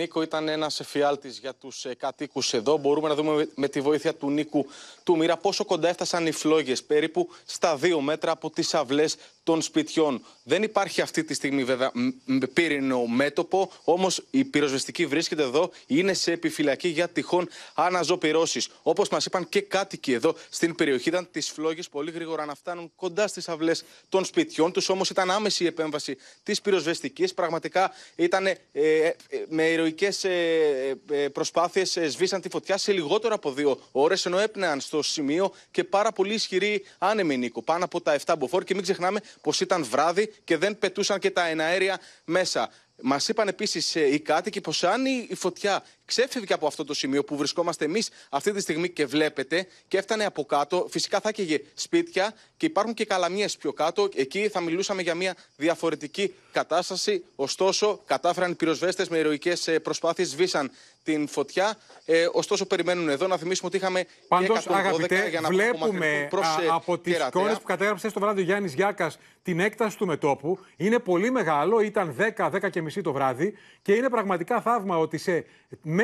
Νίκο ήταν ένας εφιάλτης για τους ε, κατοίκους εδώ. Μπορούμε να δούμε με τη βοήθεια του Νίκου του μοίρα. πόσο κοντά έφτασαν οι φλόγες, περίπου στα δύο μέτρα από τις αυλές των σπιτιών. Δεν υπάρχει αυτή τη στιγμή βέβαια πύρινο μέτωπο, όμως η πυροσβεστική βρίσκεται εδώ, είναι σε επιφυλακή για τυχόν αναζωπηρώσεις. Όπως μας είπαν και κάτοικοι εδώ στην περιοχή, ήταν τις φλόγες πολύ γρήγορα να φτάνουν κοντά στις αυλές των σπιτιών τους, όμως ήταν άμεση η επέμβαση της πυροσβεστικής. Πραγματικά ήταν ε, ε, με ηρωική Προσπάθειε ε, ε, προσπάθειες ε, σβήσαν τη φωτιά σε λιγότερο από δύο ώρες ενώ έπνεαν στο σημείο και πάρα πολύ ισχυρή άνεμοι Νίκο πάνω από τα 7 μποφόρ και μην ξεχνάμε πως ήταν βράδυ και δεν πετούσαν και τα εναέρια μέσα. Μας είπαν επίσης οι κάτοικοι πως αν η φωτιά ξέφευγε από αυτό το σημείο που βρισκόμαστε εμείς αυτή τη στιγμή και βλέπετε και έφτανε από κάτω. Φυσικά θα έκαιγε σπίτια και υπάρχουν και καλαμίε πιο κάτω. Εκεί θα μιλούσαμε για μια διαφορετική κατάσταση. Ωστόσο, κατάφεραν οι πυροσβέστες με ηρωικές ε, προσπάθειες, σβήσαν την φωτιά. Ε, ωστόσο, περιμένουν εδώ να θυμίσουμε ότι είχαμε. Πάντω, αγαπητέ, για να βλέπουμε προς, α, από τις εικόνες που κατέγραψε το βράδυ ο Γιάννης Γιάκας την έκταση του μετόπου. Είναι πολύ μεγάλο, ήταν 10-10 και μισή το βράδυ και είναι πραγματικά θαύμα ότι σε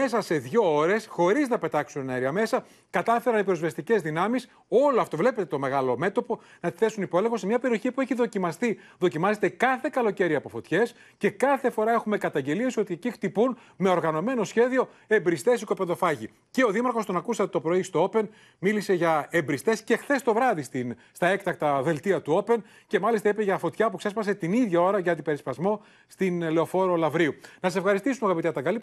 μέσα σε δύο ώρες, χωρίς να πετάξουν αέρια μέσα, κατάφεραν οι προσβεστικέ δυνάμεις όλο αυτό. Βλέπετε το μεγάλο μέτωπο να τη θέσουν υπόλογο σε μια περιοχή που έχει δοκιμαστεί. Δοκιμάζεται κάθε καλοκαίρι από φωτιές και κάθε φορά έχουμε καταγγελίες ότι εκεί χτυπούν με οργανωμένο σχέδιο εμπριστές οικοπεδοφάγοι. Και ο Δήμαρχος, τον ακούσατε το πρωί στο Open, μίλησε για εμπριστές και χθες το βράδυ στην, στα έκτακτα δελτία του Open και μάλιστα είπε για φωτιά που ξέσπασε την ίδια ώρα για αντιπερισπασμό στην λεωφόρο Λαβρίου. Να σε ευχαριστήσουμε αγαπητέ Ταγκαλή.